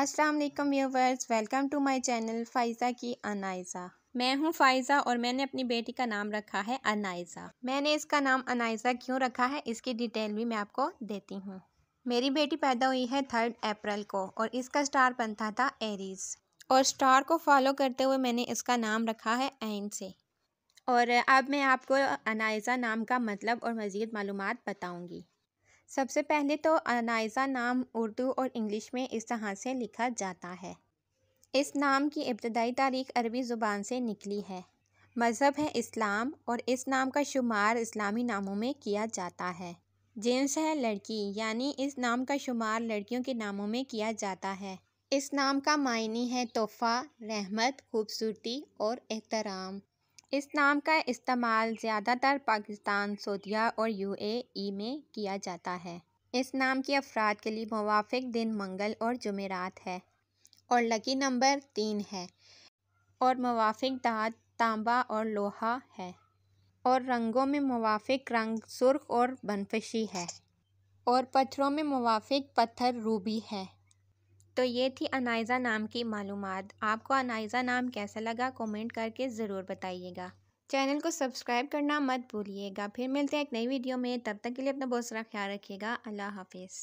अस्सलाम वालेकुम viewers welcome to my channel Faiza की अनाइज़ा मैं हूं फ़ाइज़ा और मैंने अपनी बेटी का नाम रखा है अनाइज़ा मैंने इसका नाम अनाइज़ा क्यों रखा है इसकी डिटेल भी मैं आपको देती हूं मेरी बेटी पैदा हुई है थर्ड अप्रैल को और इसका स्टार बनता था एरीज और स्टार को फॉलो करते हुए मैंने इसका नाम रखा है एन से और अब मैं आपको अनाइज़ा नाम का मतलब और मज़ीद मालूम बताऊँगी सबसे पहले तो अनाइज़ा नाम उर्दू और इंग्लिश में इस तरह से लिखा जाता है इस नाम की इब्तदाई तारीख अरबी ज़ुबान से निकली है मज़हब है इस्लाम और इस नाम का शुमार इस्लामी नामों में किया जाता है जेंस है लड़की यानी इस नाम का शुमार लड़कियों के नामों में किया जाता है इस नाम का मायने है तोहफ़ा रहमत खूबसूरती और एहतराम इस नाम का इस्तेमाल ज़्यादातर पाकिस्तान सऊदिया और यू ए में किया जाता है इस नाम के अफराद के लिए मुवाफ़ दिन मंगल और जुमेरात है और लकी नंबर तीन है और मुवाफ़ दाद तांबा और लोहा है और रंगों में मुवाफ़ रंग सुर्ख और बनफशी है और पत्थरों में मुवाफ़ पत्थर रूबी है तो ये थी अनाइज़ा नाम की मालूम आपको अनाइज़ा नाम कैसा लगा कमेंट करके ज़रूर बताइएगा चैनल को सब्सक्राइब करना मत भूलिएगा फिर मिलते हैं एक नई वीडियो में तब तक के लिए अपना बहुत सारा ख्याल रखिएगा अल्लाह हाफिज़